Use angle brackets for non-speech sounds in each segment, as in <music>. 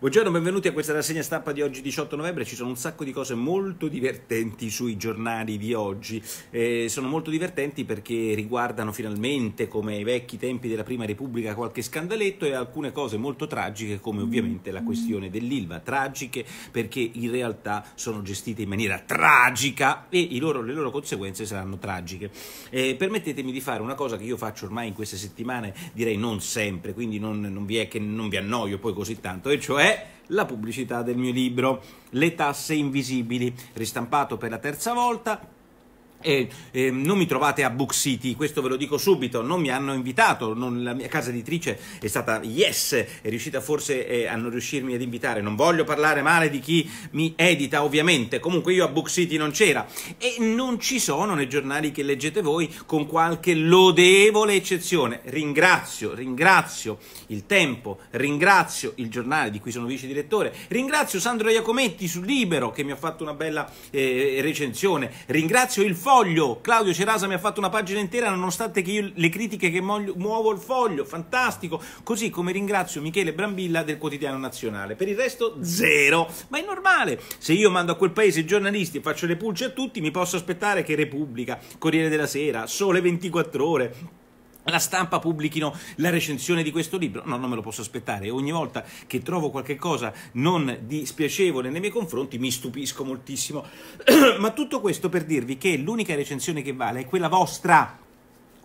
Buongiorno, benvenuti a questa rassegna stampa di oggi 18 novembre, ci sono un sacco di cose molto divertenti sui giornali di oggi, eh, sono molto divertenti perché riguardano finalmente come ai vecchi tempi della Prima Repubblica qualche scandaletto e alcune cose molto tragiche come ovviamente la questione dell'Ilva, tragiche perché in realtà sono gestite in maniera tragica e loro, le loro conseguenze saranno tragiche. Eh, permettetemi di fare una cosa che io faccio ormai in queste settimane, direi non sempre, quindi non, non vi è che non vi annoio poi così tanto, e cioè la pubblicità del mio libro Le tasse invisibili, ristampato per la terza volta e, e, non mi trovate a Book City, questo ve lo dico subito, non mi hanno invitato, non, la mia casa editrice è stata yes, è riuscita forse eh, a non riuscirmi ad invitare, non voglio parlare male di chi mi edita ovviamente, comunque io a Book City non c'era e non ci sono nei giornali che leggete voi con qualche lodevole eccezione, ringrazio, ringrazio il tempo, ringrazio il giornale di cui sono vice direttore, ringrazio Sandro Iacometti su Libero che mi ha fatto una bella eh, recensione, ringrazio il fondo foglio. Claudio Cerasa mi ha fatto una pagina intera nonostante che io le critiche che muovo il foglio. Fantastico. Così come ringrazio Michele Brambilla del quotidiano nazionale. Per il resto zero. Ma è normale. Se io mando a quel paese i giornalisti e faccio le pulce a tutti, mi posso aspettare che Repubblica, Corriere della Sera, Sole 24 ore la stampa pubblichino la recensione di questo libro, no, non me lo posso aspettare, ogni volta che trovo qualcosa non dispiacevole nei miei confronti mi stupisco moltissimo, <clears throat> ma tutto questo per dirvi che l'unica recensione che vale è quella vostra,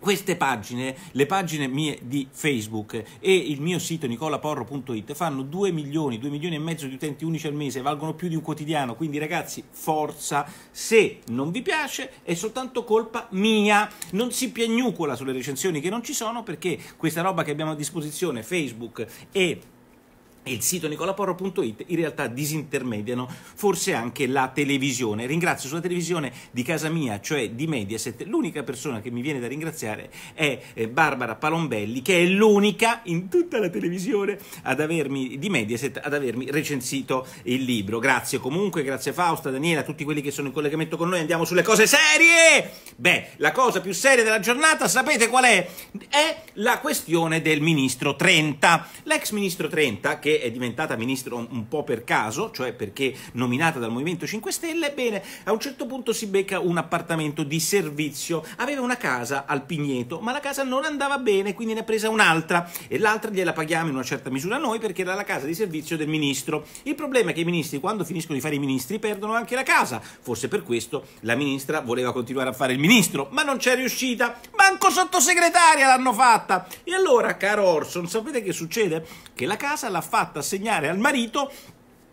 queste pagine, le pagine mie di Facebook e il mio sito nicolaporro.it fanno 2 milioni, 2 milioni e mezzo di utenti unici al mese, valgono più di un quotidiano, quindi ragazzi forza, se non vi piace è soltanto colpa mia, non si piagnucola sulle recensioni che non ci sono perché questa roba che abbiamo a disposizione Facebook e e il sito nicolaporro.it in realtà disintermediano forse anche la televisione. Ringrazio sulla televisione di casa mia, cioè di Mediaset, l'unica persona che mi viene da ringraziare è eh, Barbara Palombelli, che è l'unica in tutta la televisione avermi, di Mediaset ad avermi recensito il libro. Grazie comunque, grazie Fausta, Daniela, a tutti quelli che sono in collegamento con noi. Andiamo sulle cose serie! Beh, la cosa più seria della giornata, sapete qual è? È la questione del ministro Trenta. L'ex ministro Trenta che è diventata ministro un po' per caso, cioè perché nominata dal Movimento 5 Stelle, bene, a un certo punto si becca un appartamento di servizio, aveva una casa al Pigneto, ma la casa non andava bene, quindi ne ha presa un'altra e l'altra gliela paghiamo in una certa misura noi perché era la casa di servizio del ministro. Il problema è che i ministri quando finiscono di fare i ministri perdono anche la casa, forse per questo la ministra voleva continuare a fare il ministro, ma non c'è riuscita, manco sottosegretaria l'hanno fatta. E allora, caro Orson, sapete che succede? Che la casa l'ha fatta fatta assegnare al marito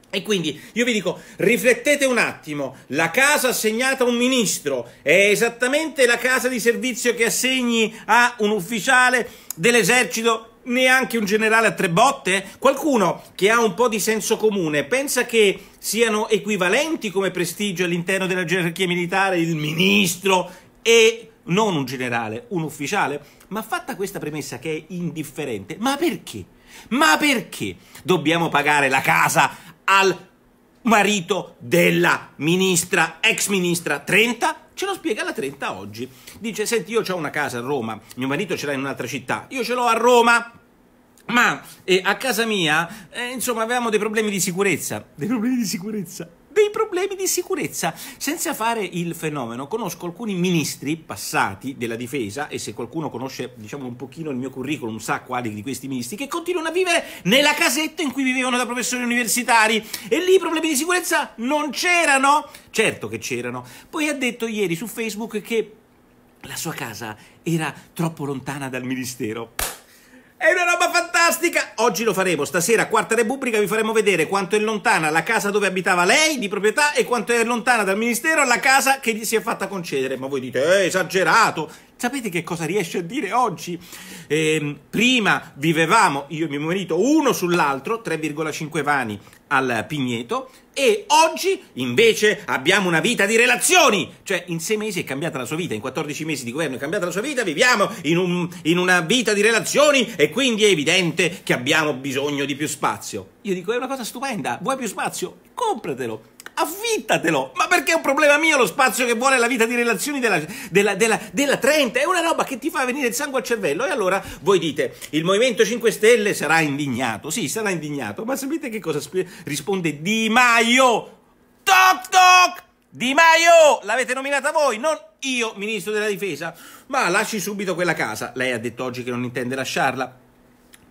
e quindi io vi dico, riflettete un attimo, la casa assegnata a un ministro è esattamente la casa di servizio che assegni a un ufficiale dell'esercito neanche un generale a tre botte? Qualcuno che ha un po' di senso comune pensa che siano equivalenti come prestigio all'interno della gerarchia militare il ministro e non un generale, un ufficiale? Ma fatta questa premessa che è indifferente, ma perché? Ma perché dobbiamo pagare la casa al marito della ministra, ex ministra 30? Ce lo spiega la 30 oggi. Dice, senti, io ho una casa a Roma, mio marito ce l'ha in un'altra città, io ce l'ho a Roma. Ma eh, a casa mia, eh, insomma, avevamo dei problemi di sicurezza. Dei problemi di sicurezza? dei problemi di sicurezza. Senza fare il fenomeno, conosco alcuni ministri passati della difesa e se qualcuno conosce, diciamo, un pochino il mio curriculum sa quali di questi ministri che continuano a vivere nella casetta in cui vivevano da professori universitari e lì i problemi di sicurezza non c'erano. Certo che c'erano. Poi ha detto ieri su Facebook che la sua casa era troppo lontana dal ministero. È una roba fantastica! Oggi lo faremo, stasera, quarta repubblica, vi faremo vedere quanto è lontana la casa dove abitava lei di proprietà e quanto è lontana dal ministero la casa che gli si è fatta concedere. Ma voi dite, eh, esagerato! Sapete che cosa riesce a dire oggi? Eh, prima vivevamo, io e mio marito, uno sull'altro, 3,5 vani al Pigneto, e oggi invece abbiamo una vita di relazioni. Cioè, in sei mesi è cambiata la sua vita, in 14 mesi di governo è cambiata la sua vita, viviamo in, un, in una vita di relazioni e quindi è evidente che abbiamo bisogno di più spazio. Io dico, è una cosa stupenda, vuoi più spazio? Compratelo! affittatelo. Ma perché è un problema mio lo spazio che vuole la vita di relazioni della, della, della, della 30? È una roba che ti fa venire il sangue al cervello. E allora voi dite, il Movimento 5 Stelle sarà indignato. Sì, sarà indignato, ma sapete che cosa risponde Di Maio? Toc toc! Di Maio! L'avete nominata voi, non io, ministro della difesa. Ma lasci subito quella casa. Lei ha detto oggi che non intende lasciarla.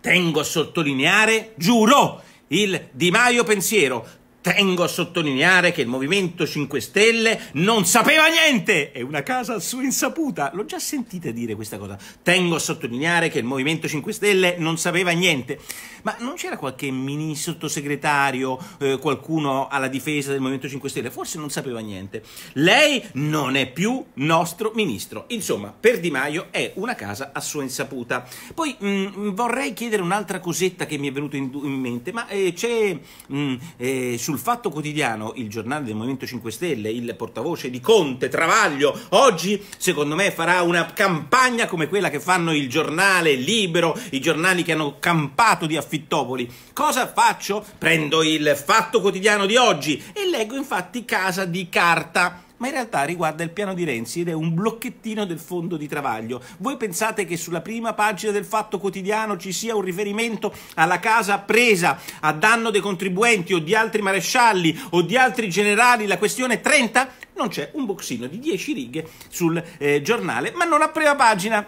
Tengo a sottolineare, giuro, il Di Maio pensiero. Tengo a sottolineare che il Movimento 5 Stelle non sapeva niente! È una casa a sua insaputa! L'ho già sentita dire questa cosa. Tengo a sottolineare che il Movimento 5 Stelle non sapeva niente. Ma non c'era qualche mini sottosegretario, eh, qualcuno alla difesa del Movimento 5 Stelle? Forse non sapeva niente. Lei non è più nostro ministro. Insomma, per Di Maio è una casa a sua insaputa. Poi mh, mm, vorrei chiedere un'altra cosetta che mi è venuta in, in mente, ma eh, c'è... Mh, mm, eh, su sul Fatto Quotidiano, il giornale del Movimento 5 Stelle, il portavoce di Conte, Travaglio, oggi secondo me farà una campagna come quella che fanno il giornale Libero, i giornali che hanno campato di Affittopoli. Cosa faccio? Prendo il Fatto Quotidiano di oggi e leggo infatti Casa di Carta ma in realtà riguarda il piano di Renzi ed è un blocchettino del fondo di Travaglio. Voi pensate che sulla prima pagina del Fatto Quotidiano ci sia un riferimento alla casa presa a danno dei contribuenti o di altri marescialli o di altri generali, la questione 30? Non c'è un boxino di 10 righe sul eh, giornale, ma non a prima pagina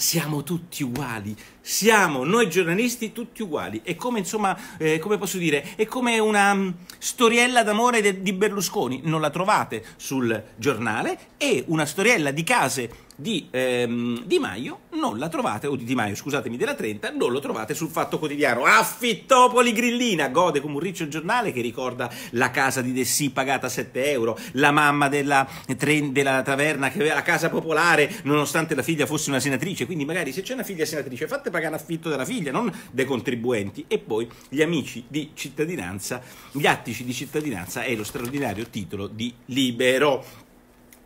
siamo tutti uguali, siamo noi giornalisti tutti uguali. È come, insomma, eh, come posso dire, è come una um, storiella d'amore de- di Berlusconi, non la trovate sul giornale, è una storiella di case di ehm, Di Maio non la trovate, o di Di Maio, scusatemi, della 30, non lo trovate sul Fatto Quotidiano. Affittopoli Grillina gode come un riccio giornale che ricorda la casa di Dessì pagata 7 euro, la mamma della, della taverna che aveva la casa popolare nonostante la figlia fosse una senatrice, quindi magari se c'è una figlia senatrice fate pagare l'affitto della figlia, non dei contribuenti, e poi gli amici di cittadinanza, gli attici di cittadinanza è lo straordinario titolo di Libero.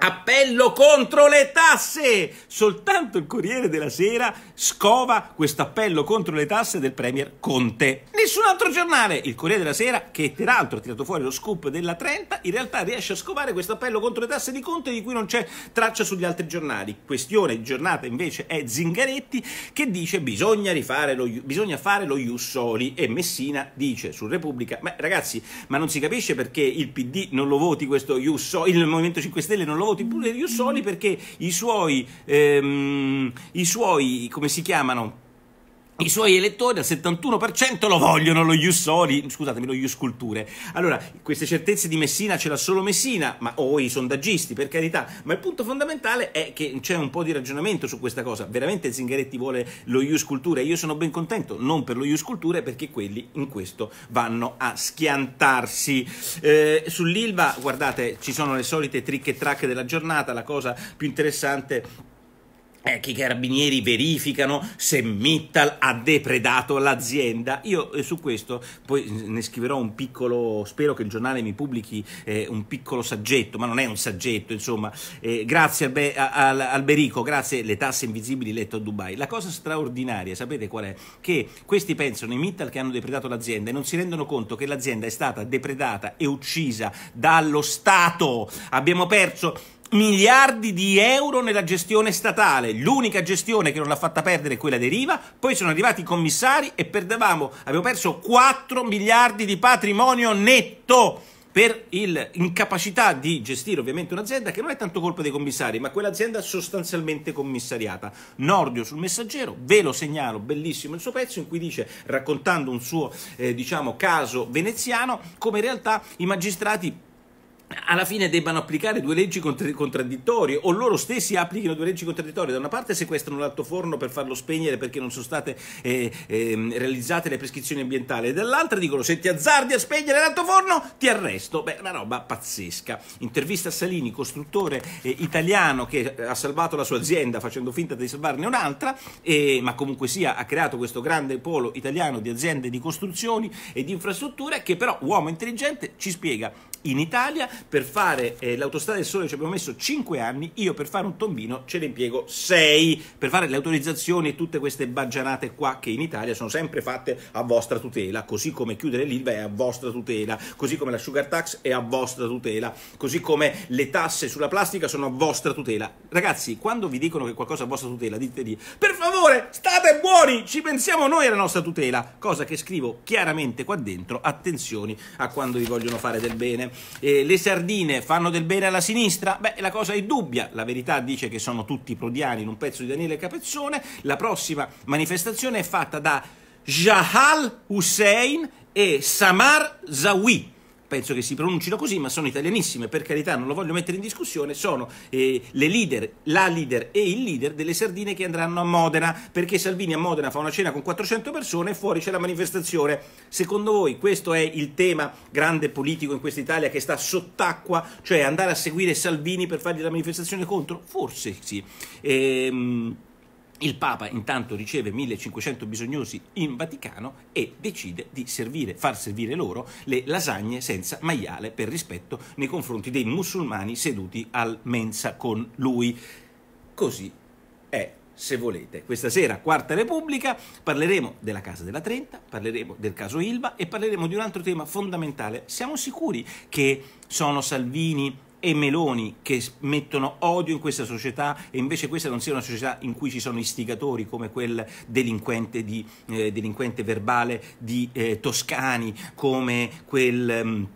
Appello contro le tasse! Soltanto il Corriere della Sera scova questo appello contro le tasse del Premier Conte. Nessun altro giornale, il Corriere della Sera, che peraltro ha tirato fuori lo scoop della 30, in realtà riesce a scovare questo appello contro le tasse di Conte di cui non c'è traccia sugli altri giornali. Questione giornata invece è Zingaretti che dice bisogna, rifare lo, bisogna fare lo Jussoli e Messina dice su Repubblica, ma ragazzi, ma non si capisce perché il PD non lo voti questo Jussoli, il Movimento 5 Stelle non lo voti voti pure Riussoli, perché i suoi, ehm, i suoi, come si chiamano, i suoi elettori al 71% lo vogliono lo Jussoli, scusatemi, lo Ius Culture. Allora, queste certezze di Messina ce l'ha solo Messina, ma o oh, i sondaggisti, per carità. Ma il punto fondamentale è che c'è un po' di ragionamento su questa cosa. Veramente Zingaretti vuole lo Ius Culture e io sono ben contento, non per lo Ius Culture, perché quelli in questo vanno a schiantarsi. Eh, Sull'Ilva, guardate, ci sono le solite trick e track della giornata, la cosa più interessante è eh, che i carabinieri verificano se Mittal ha depredato l'azienda. Io eh, su questo poi mm, ne scriverò un piccolo, spero che il giornale mi pubblichi eh, un piccolo saggetto, ma non è un saggetto, insomma. Eh, grazie Albe- al- Alberico, grazie le tasse invisibili letto a Dubai. La cosa straordinaria, sapete qual è? Che questi pensano i Mittal che hanno depredato l'azienda e non si rendono conto che l'azienda è stata depredata e uccisa dallo Stato. Abbiamo perso miliardi di euro nella gestione statale. L'unica gestione che non l'ha fatta perdere è quella deriva. Poi sono arrivati i commissari e perdevamo, abbiamo perso 4 miliardi di patrimonio netto per l'incapacità di gestire ovviamente un'azienda che non è tanto colpa dei commissari, ma quell'azienda sostanzialmente commissariata. Nordio sul messaggero, ve lo segnalo, bellissimo il suo pezzo in cui dice, raccontando un suo eh, diciamo, caso veneziano, come in realtà i magistrati alla fine debbano applicare due leggi contraddittorie o loro stessi applichino due leggi contraddittorie. Da una parte sequestrano l'alto forno per farlo spegnere perché non sono state eh, eh, realizzate le prescrizioni ambientali e dall'altra dicono se ti azzardi a spegnere l'alto forno ti arresto. Beh, una roba pazzesca. Intervista a Salini, costruttore eh, italiano che ha salvato la sua azienda facendo finta di salvarne un'altra, ma comunque sia ha creato questo grande polo italiano di aziende di costruzioni e di infrastrutture che però uomo intelligente ci spiega in Italia, per fare eh, l'autostrada del sole ci abbiamo messo 5 anni, io per fare un tombino ce ne impiego 6, per fare le autorizzazioni e tutte queste baggianate qua che in Italia sono sempre fatte a vostra tutela, così come chiudere l'ILVA è a vostra tutela, così come la sugar tax è a vostra tutela, così come le tasse sulla plastica sono a vostra tutela. Ragazzi, quando vi dicono che qualcosa è a vostra tutela, diteli, per favore, state buoni, ci pensiamo noi alla nostra tutela, cosa che scrivo chiaramente qua dentro, attenzioni a quando vi vogliono fare del bene eh, le sardine fanno del bene alla sinistra? Beh, la cosa è dubbia, la verità dice che sono tutti prodiani in un pezzo di Daniele Capezzone, la prossima manifestazione è fatta da Jahal Hussein e Samar Zawi penso che si pronuncino così, ma sono italianissime, per carità, non lo voglio mettere in discussione, sono eh, le leader, la leader e il leader delle sardine che andranno a Modena, perché Salvini a Modena fa una cena con 400 persone e fuori c'è la manifestazione. Secondo voi questo è il tema grande politico in questa Italia che sta sott'acqua, cioè andare a seguire Salvini per fargli la manifestazione contro? Forse sì. Ehm... Il Papa intanto riceve 1500 bisognosi in Vaticano e decide di servire, far servire loro le lasagne senza maiale per rispetto nei confronti dei musulmani seduti al mensa con lui. Così è se volete. Questa sera, Quarta Repubblica, parleremo della Casa della Trenta, parleremo del caso Ilva e parleremo di un altro tema fondamentale. Siamo sicuri che sono Salvini e Meloni che mettono odio in questa società e invece questa non sia una società in cui ci sono istigatori come quel delinquente, di, eh, delinquente verbale di eh, Toscani, come quel... Um,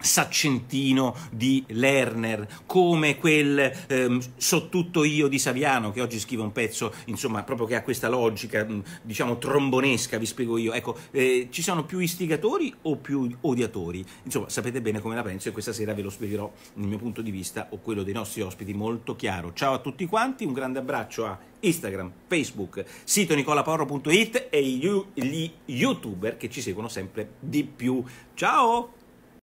Saccentino di Lerner, come quel ehm, So tutto io di Saviano, che oggi scrive un pezzo, insomma, proprio che ha questa logica, mm, diciamo, trombonesca, vi spiego io. Ecco, eh, ci sono più istigatori o più odiatori? Insomma, sapete bene come la penso e questa sera ve lo spiegherò nel mio punto di vista o quello dei nostri ospiti molto chiaro. Ciao a tutti quanti, un grande abbraccio a Instagram, Facebook, sito nicolaporro.it e gli youtuber che ci seguono sempre di più. Ciao!